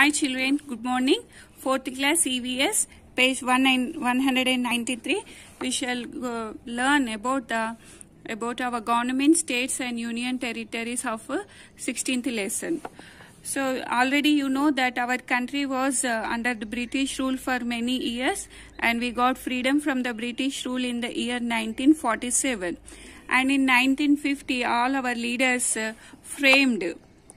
Hi children, good morning. Fourth class EVS, page 193. We shall uh, learn about the about our government, states and union territories of uh, 16th lesson. So already you know that our country was uh, under the British rule for many years and we got freedom from the British rule in the year 1947. And in 1950 all our leaders uh, framed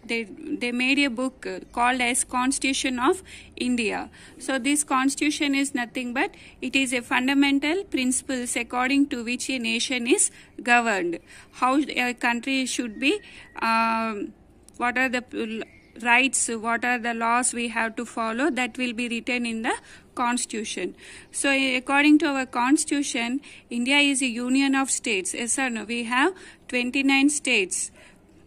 they they made a book called as constitution of india so this constitution is nothing but it is a fundamental principles according to which a nation is governed how a country should be um, what are the rights what are the laws we have to follow that will be written in the constitution so according to our constitution india is a union of states yes or no we have 29 states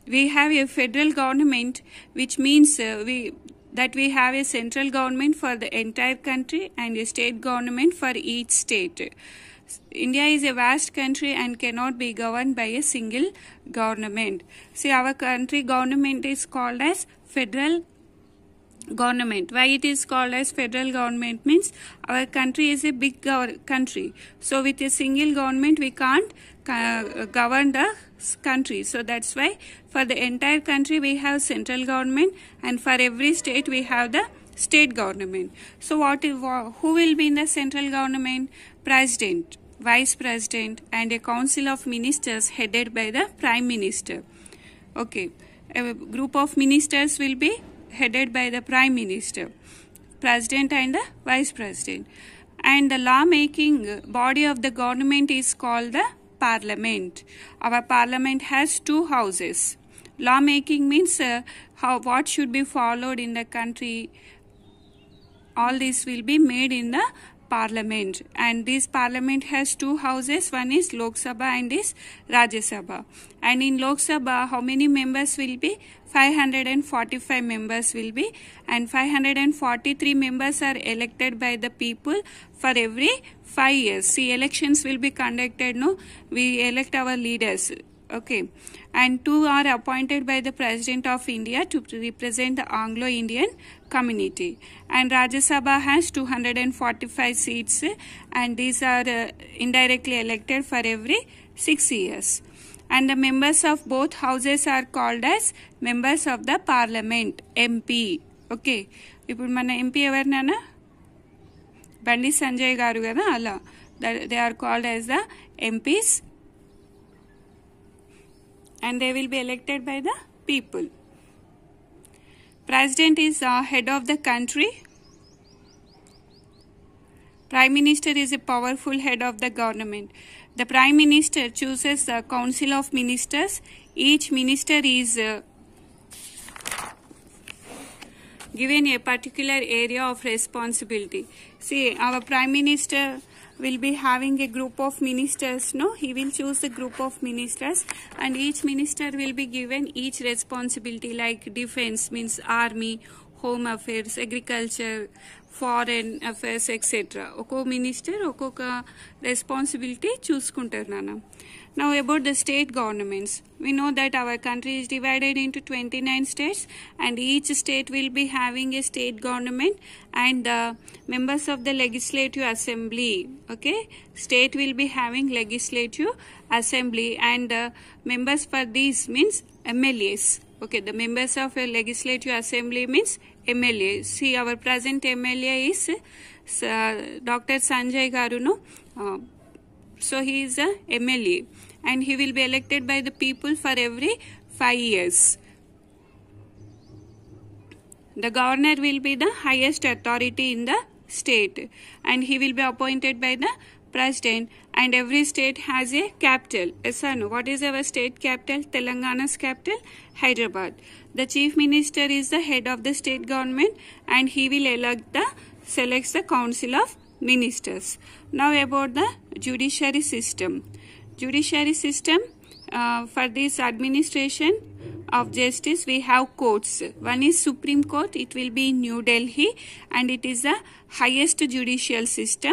we have a federal government which means uh, we that we have a central government for the entire country and a state government for each state. India is a vast country and cannot be governed by a single government. See, our country government is called as federal government. Why it is called as federal government means our country is a big country. So with a single government we can't govern the country. So that's why for the entire country we have central government and for every state we have the state government. So what who will be in the central government? President, vice president and a council of ministers headed by the prime minister. Okay, a group of ministers will be headed by the prime minister, president and the vice president. And the law making body of the government is called the parliament. Our parliament has two houses. Lawmaking means uh, how what should be followed in the country. All this will be made in the parliament and this parliament has two houses one is lok sabha and is rajya sabha and in lok sabha how many members will be 545 members will be and 543 members are elected by the people for every 5 years see elections will be conducted no we elect our leaders okay and two are appointed by the president of india to represent the anglo indian community and rajya sabha has 245 seats and these are uh, indirectly elected for every 6 years and the members of both houses are called as members of the parliament mp okay ఇప్పుడు మన mp ఎవరినైనా బండి సంజయ్ గారు కదా అలా they are called as they are called as the MPs and they will be elected by the people. President is uh, head of the country. Prime Minister is a powerful head of the government. The Prime Minister chooses the council of ministers. Each minister is uh, given a particular area of responsibility. See, our Prime Minister will be having a group of ministers no he will choose a group of ministers and each minister will be given each responsibility like defense means army home affairs agriculture foreign affairs etcetera ఒక్కో minister ఒక్కొక్క responsibility చూసుకుంటారు నాన్న Now about the state governments. We know that our country is divided into 29 states and each state will be having a state government and the members of the legislative assembly. Okay. State will be having legislative assembly and the members for these means MLAs. Okay. The members of a legislative assembly means MLA. See, our present MLA is uh, Dr. Sanjay Garuno. Uh, so, he is a MLA and he will be elected by the people for every five years. The governor will be the highest authority in the state and he will be appointed by the president and every state has a capital. Yes or no? What is our state capital? Telangana's capital? Hyderabad. The chief minister is the head of the state government and he will elect the selects the council of ministers. Now about the judiciary system. Judiciary system uh, for this administration of justice we have courts. One is Supreme Court. It will be in New Delhi and it is the highest judicial system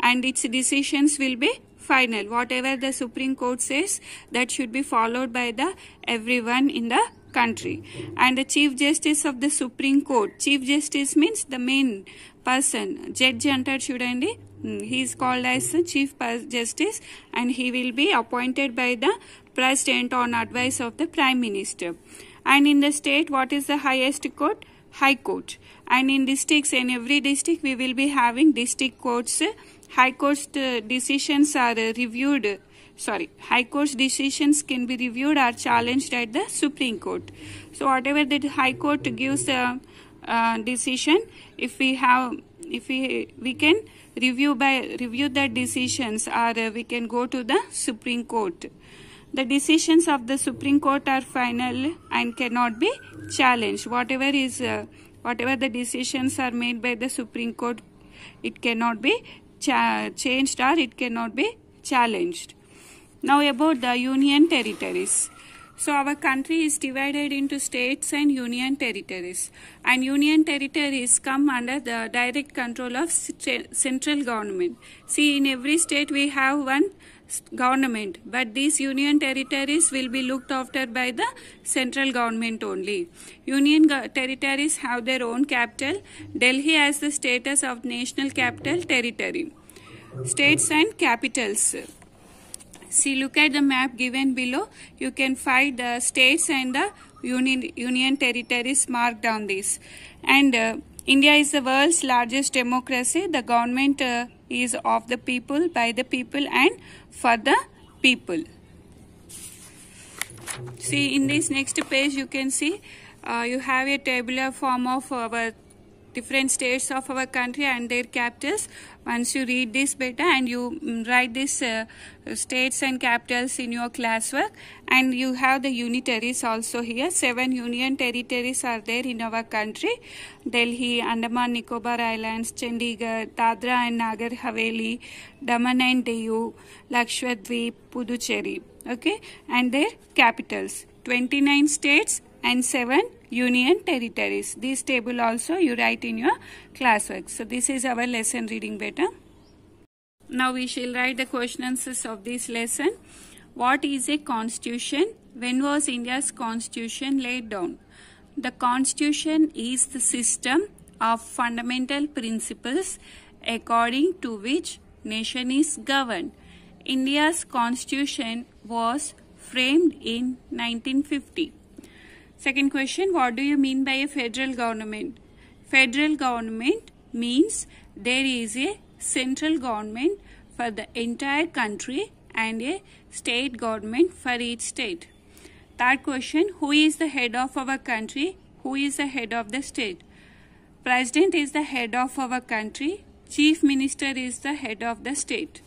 and its decisions will be final. Whatever the Supreme Court says that should be followed by the everyone in the country and the chief justice of the supreme court chief justice means the main person judge అంటారు చూడండి hmm, he is called as chief justice and he will be appointed by the president on advice of the prime minister and in the state what is the highest court high court and in districts in every district we will be having district courts high court uh, decisions are uh, reviewed sorry high court's decisions can be reviewed or challenged at the supreme court so whatever the high court gives a, a uh, decision if we have if we we can review by review that decisions or we can go to the supreme court the decisions of the supreme court are final and cannot be challenged whatever is uh, whatever the decisions are made by the supreme court it cannot be changed or it cannot be challenged now about the union territories. So our country is divided into states and union territories and union territories come under the direct control of central government. See in every state we have one government but these union territories will be looked after by the central government only. Union territories have their own capital. Delhi has the status of national capital territory. States and capitals. See, look at the map given below. You can find the states and the union, union territories marked on this. And uh, India is the world's largest democracy. The government uh, is of the people, by the people and for the people. See, in this next page, you can see uh, you have a tabular form of our different states of our country and their capitals. Once you read this better and you mm, write these uh, states and capitals in your classwork and you have the unitaries also here. Seven union territories are there in our country. Delhi, Andaman, Nicobar Islands, Chandigarh, Dadra and Nagar Haveli, Daman and Diu, Lakshadweep, Puducherry. Okay, and their capitals. 29 states and 7 union territories. This table also you write in your classwork. So this is our lesson reading better. Now we shall write the question answers of this lesson. What is a constitution? When was India's constitution laid down? The constitution is the system of fundamental principles according to which nation is governed. India's constitution was framed in 1950. Second question, what do you mean by a federal government? Federal government means there is a central government for the entire country and a state government for each state. Third question, who is the head of our country? Who is the head of the state? President is the head of our country. Chief Minister is the head of the state.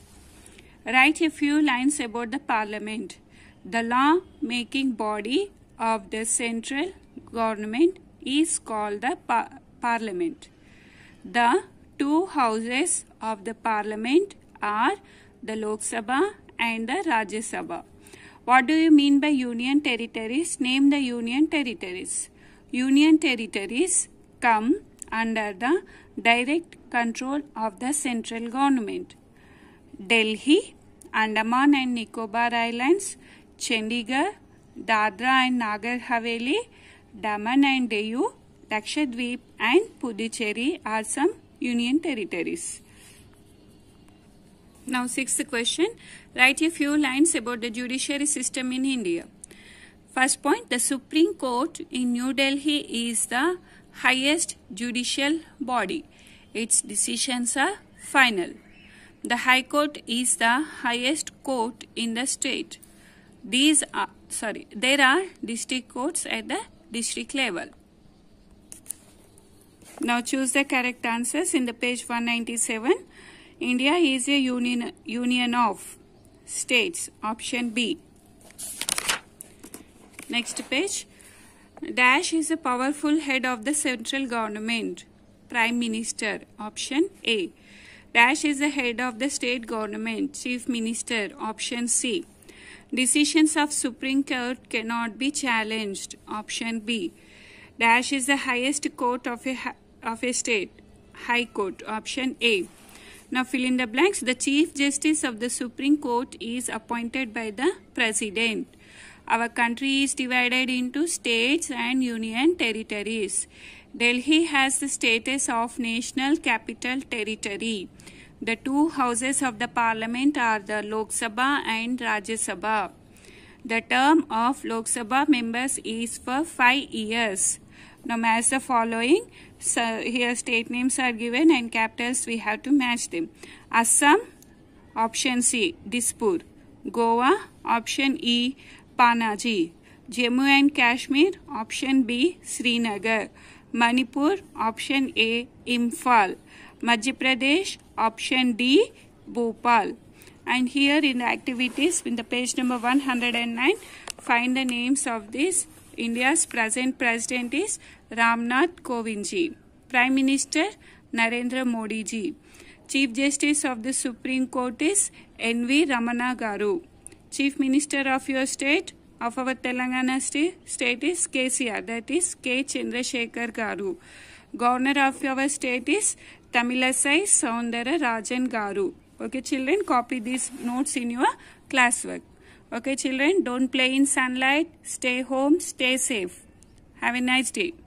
Write a few lines about the parliament. The law making body of the central government is called the par parliament. The two houses of the parliament are the Lok Sabha and the Rajya Sabha. What do you mean by union territories? Name the union territories. Union territories come under the direct control of the central government. Delhi, Andaman and Nicobar Islands, Chandigarh, Dadra and Nagar Haveli, Daman and Diu, Lakshadweep and Puducherry are some union territories. Now sixth question, write a few lines about the judiciary system in India. First point, the Supreme Court in New Delhi is the highest judicial body. Its decisions are final. The High Court is the highest court in the state. These are, sorry, there are district courts at the district level. Now choose the correct answers in the page 197. India is a union, union of states. Option B. Next page. Dash is a powerful head of the central government. Prime Minister. Option A. Dash is the head of the state government. Chief Minister. Option C. Decisions of Supreme Court cannot be challenged. Option B. Dash is the highest court of a, of a state. High Court. Option A. Now fill in the blanks. The Chief Justice of the Supreme Court is appointed by the President. Our country is divided into states and union territories. Delhi has the status of National Capital Territory. The two houses of the parliament are the Lok Sabha and Rajya Sabha. The term of Lok Sabha members is for 5 years. Now match the following. So here state names are given and capitals we have to match them. Assam, option C, Dispur. Goa, option E, Panaji. Jammu and Kashmir, option B, Srinagar. Manipur, option A, Imphal. Madhya Pradesh, option D, Bhopal. And here in the activities, in the page number 109, find the names of this. India's present president is Ramnath Kovinji. Prime Minister Narendra Modi ji. Chief Justice of the Supreme Court is N.V. Ramana Garu. Chief Minister of your state, of our Telangana state, state is KCR, that is K. Chandrasekhar Garu. Governor of your state is Tamilasai Soundara Rajan Garu. Okay, children, copy these notes in your classwork. Okay, children, don't play in sunlight. Stay home. Stay safe. Have a nice day.